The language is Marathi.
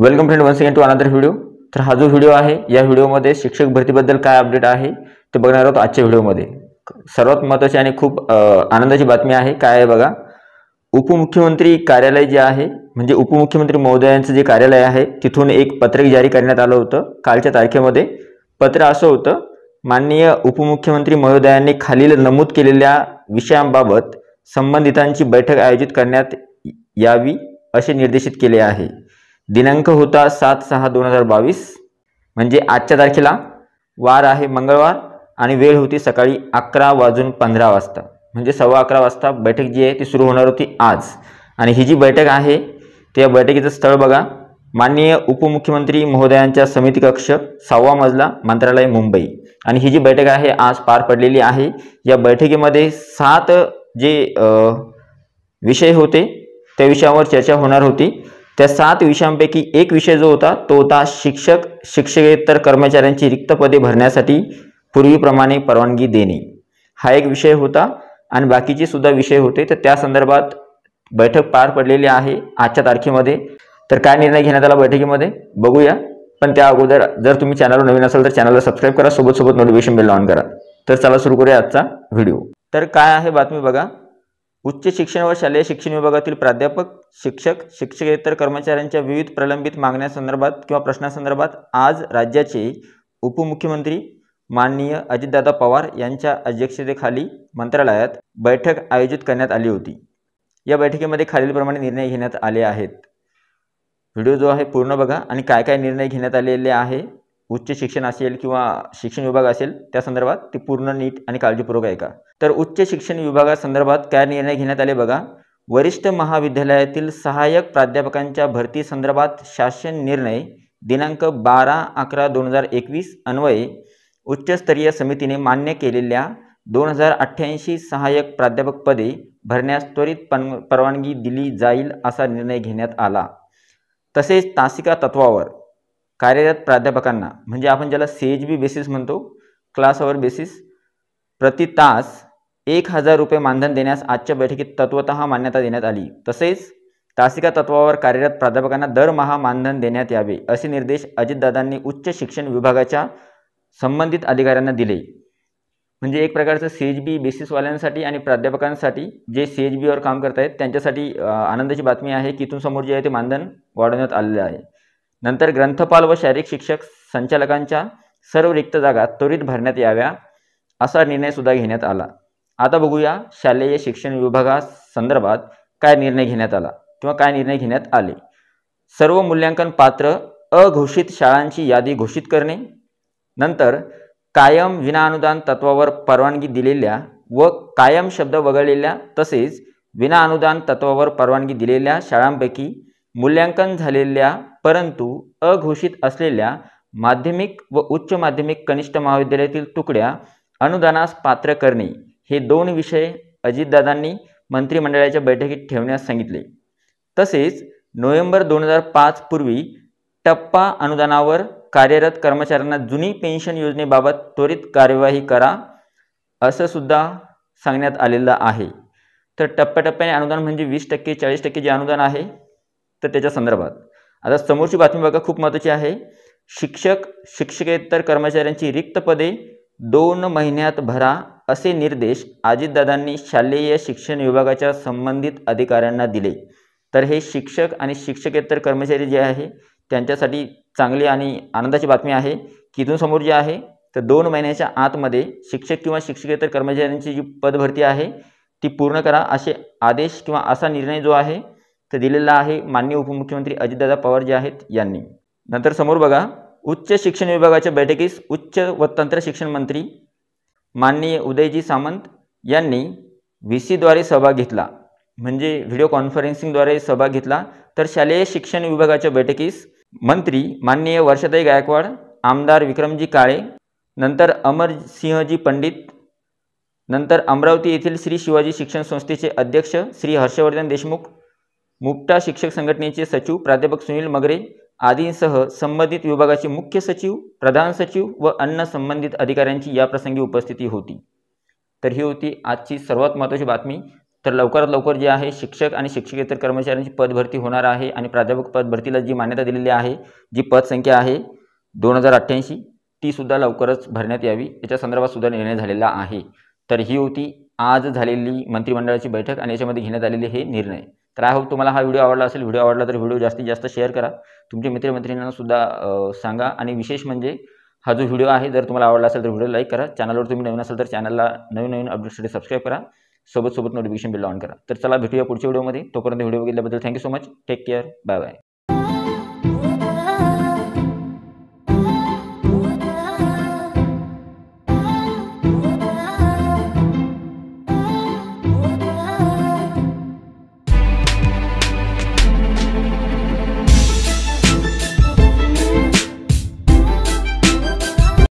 welcome friend once again to another video तर हा जो व्हिडिओ आहे या व्हिडिओमध्ये शिक्षक भरतीबद्दल काय अपडेट आहे ते बघणार आहोत आजच्या व्हिडिओमध्ये सर्वात महत्त्वाची आणि खूप आनंदाची बातमी आहे काय आहे बघा उपमुख्यमंत्री कार्यालय जे आहे म्हणजे उपमुख्यमंत्री महोदयांचं जे कार्यालय आहे तिथून एक पत्रक जारी करण्यात आलं होतं कालच्या तारखेमध्ये पत्र असं होतं माननीय उपमुख्यमंत्री महोदयांनी खालील नमूद केलेल्या विषयांबाबत संबंधितांची बैठक आयोजित करण्यात यावी असे निर्देशित केले आहे दिनांक होता सात सहा दोन हजार बावीस म्हणजे आजच्या तारखेला वार आहे मंगळवार आणि वेळ होती सकाळी अकरा वाजून पंधरा वाजता म्हणजे सव्वा अकरा वाजता बैठक जी आहे ती सुरू होणार होती आज आणि ही जी बैठक आहे त्या बैठकीचं स्थळ बघा माननीय उपमुख्यमंत्री महोदयांच्या समिती कक्ष सहावा मजला मंत्रालय मुंबई आणि ही जी बैठक आहे आज पार पडलेली आहे या बैठकीमध्ये सात जे विषय होते त्या विषयावर चर्चा होणार होती त्या सात विषयांपैकी एक विषय जो होता तो होता शिक्षक शिक्षकेतर कर्मचाऱ्यांची रिक्त पदे भरण्यासाठी पूर्वीप्रमाणे परवानगी देणे हा एक विषय होता आणि बाकीचे सुद्धा विषय होते तर त्या संदर्भात बैठक पार पडलेली आहे आजच्या तारखेमध्ये तर काय निर्णय घेण्यात आला बैठकीमध्ये बघूया पण त्या अगोदर जर तुम्ही चॅनलवर नवीन असाल तर चॅनलला सबस्क्राईब करा सोबत सोबत नोटिफिकेशन बेल ऑन करा तर चला सुरू करूया आजचा व्हिडिओ तर काय आहे बातमी बघा उच्च शिक्षण व शालेय शिक्षण विभागातील प्राध्यापक शिक्षक शिक्षकेतर कर्मचाऱ्यांच्या विविध प्रलंबित मागण्यासंदर्भात किंवा प्रश्नासंदर्भात आज राज्याचे उपमुख्यमंत्री माननीय अजितदादा पवार यांच्या अध्यक्षतेखाली मंत्रालयात बैठक आयोजित करण्यात आली होती या बैठकीमध्ये खालीलप्रमाणे निर्णय घेण्यात आले आहेत व्हिडिओ जो आहे पूर्ण बघा आणि काय काय निर्णय घेण्यात आलेले आहे उच्च शिक्षण असेल किंवा शिक्षण विभाग असेल त्या संदर्भात ते पूर्ण नीट आणि काळजीपूर्वक ऐका तर उच्च शिक्षण विभागासंदर्भात काय निर्णय घेण्यात आले बघा वरिष्ठ महाविद्यालयातील सहाय्यक प्राध्यापकांच्या भरती संदर्भात शासन निर्णय दिनांक बारा अकरा दोन हजार एकवीस अन्वये उच्चस्तरीय समितीने मान्य केलेल्या दोन हजार अठ्ठ्याऐंशी सहाय्यक प्राध्यापक पदे भरण्यास त्वरित परवानगी दिली जाईल असा निर्णय घेण्यात आला तसेच तासिका तत्वावर कार्यरत प्राध्यापकांना म्हणजे आपण ज्याला सी एच बी बेसिस म्हणतो क्लास अवर बेसिस प्रति तास एक हजार रुपये मानधन देण्यास आजच्या बैठकीत तत्वत मान्यता देण्यात आली तसेच तासिका तत्वावर कार्यरत प्राध्यापकांना दरमहा मानधन देण्यात यावे असे निर्देश अजितदादांनी उच्च शिक्षण विभागाच्या संबंधित अधिकाऱ्यांना दिले म्हणजे एक प्रकारचं सी एच बी बेसिसवाल्यांसाठी आणि प्राध्यापकांसाठी जे सी एच बीवर काम करत आहेत त्यांच्यासाठी आनंदाची बातमी आहे की इथून समोर जे आहे ते मानधन वाढवण्यात आलेलं आहे नंतर ग्रंथपाल व शारीरिक शिक्षक संचालकांच्या सर्व रिक्त जागा त्वरित भरण्यात याव्या असा निर्णय सुद्धा घेण्यात आला आता बघूया शालेय शिक्षण विभागासंदर्भात काय निर्णय घेण्यात आला किंवा काय निर्णय घेण्यात आले सर्व मूल्यांकन पात्र अघोषित शाळांची यादी घोषित करणे नंतर कायम विनाअनुदान तत्वावर परवानगी दिलेल्या व कायम शब्द वगळलेल्या तसेच विनाअनुदान तत्वावर परवानगी दिलेल्या शाळांपैकी मूल्यांकन झालेल्या परंतु अघोषित असलेल्या माध्यमिक व उच्च माध्यमिक कनिष्ठ महाविद्यालयातील तुकड्या अनुदानास पात्र करणे हे दोन विषय अजितदादांनी मंत्रिमंडळाच्या बैठकीत ठेवण्यास सांगितले तसेच नोव्हेंबर दोन हजार पाच पूर्वी टप्पा अनुदानावर कार्यरत कर्मचाऱ्यांना जुनी पेन्शन योजनेबाबत त्वरित कार्यवाही करा असं सुद्धा सांगण्यात आलेलं आहे तर टप्प्याटप्प्याने अनुदान म्हणजे वीस टक्के चाळीस टक्के जे अनुदान आहे तर त्याच्या संदर्भात आता समोरची बातमी बघा खूप महत्वाची आहे शिक्षक शिक्षकेतर कर्मचाऱ्यांची रिक्त पदे दोन महिन्यात भरा असे निर्देश अजितदादांनी शालेय शिक्षण विभागाच्या संबंधित अधिकाऱ्यांना दिले तर हे शिक्षक आणि शिक्षकेतर कर्मचारी जे आहे त्यांच्यासाठी चांगली आणि आनंदाची बातमी आहे की इथून समोर जे आहे तर दोन महिन्याच्या आतमध्ये शिक्षक किंवा शिक्षकेतर कर्मचाऱ्यांची जी पदभरती आहे ती पूर्ण करा असे आदेश किंवा असा निर्णय जो आहे तर दिलेला आहे मान्य उपमुख्यमंत्री अजितदादा पवार जे आहेत यांनी नंतर समोर बघा उच्च शिक्षण विभागाच्या बैठकीस उच्च व तंत्र शिक्षण मंत्री माननीय उदयजी सामंत यांनी व्ही सीद्वारे सहभाग घेतला म्हणजे व्हिडिओ कॉन्फरन्सिंगद्वारे सहभाग घेतला तर शालेय शिक्षण विभागाच्या बैठकीस मंत्री माननीय वर्षाताई गायकवाड आमदार विक्रमजी काळे नंतर अमर सिंहजी पंडित नंतर अमरावती येथील श्री शिवाजी शिक्षण संस्थेचे अध्यक्ष श्री हर्षवर्धन देशमुख मुक्टा शिक्षक संघटनेचे सचिव प्राध्यापक सुनील मगरे आदींसह संबंधित विभागाचे मुख्य सचिव प्रधान सचिव व अन्न संबंधित अधिकाऱ्यांची याप्रसंगी उपस्थिती होती तर ही होती आजची सर्वात महत्त्वाची बातमी तर लवकरात लवकर जे आहे शिक्षक आणि शिक्षकेतर कर्मचाऱ्यांची पदभरती होणार आहे आणि प्राध्यापक पदभरतीला जी मान्यता दिलेली आहे जी पदसंख्या आहे दोन हजार अठ्ठ्याऐंशी तीसुद्धा लवकरच भरण्यात यावी याच्या संदर्भात सुद्धा निर्णय झालेला आहे तर ही होती आज झालेली मंत्रिमंडळाची बैठक आणि याच्यामध्ये घेण्यात आलेले हे निर्णय तर आय होप तुम्हाला हा व्हिडिओ आवडला असेल व्हिडिओ आवडला तर व्हिडिओ जास्तीत जास्त शेअर करा तुमच्या मित्रमैत्रिणींना सुद्धा सांगा आणि विशेष म्हणजे हा जो व्हिडिओ आहे जर तुम्हाला आवडला असेल तर व्हिडिओ लाईक करा चॅनलवर तुम्ही नवीन असाल तर चॅनलला नवीन नवीन अपडेट्ससाठी सबस्क्राईब करा सोबत सोबत नोटिफिकेशन बिल ऑन करा तर चला भेटूया पुढच्या व्हिडिओमध्ये तोपर्यंत व्हिडिओ बघितल्याबद्दल thank you so much take care bye bye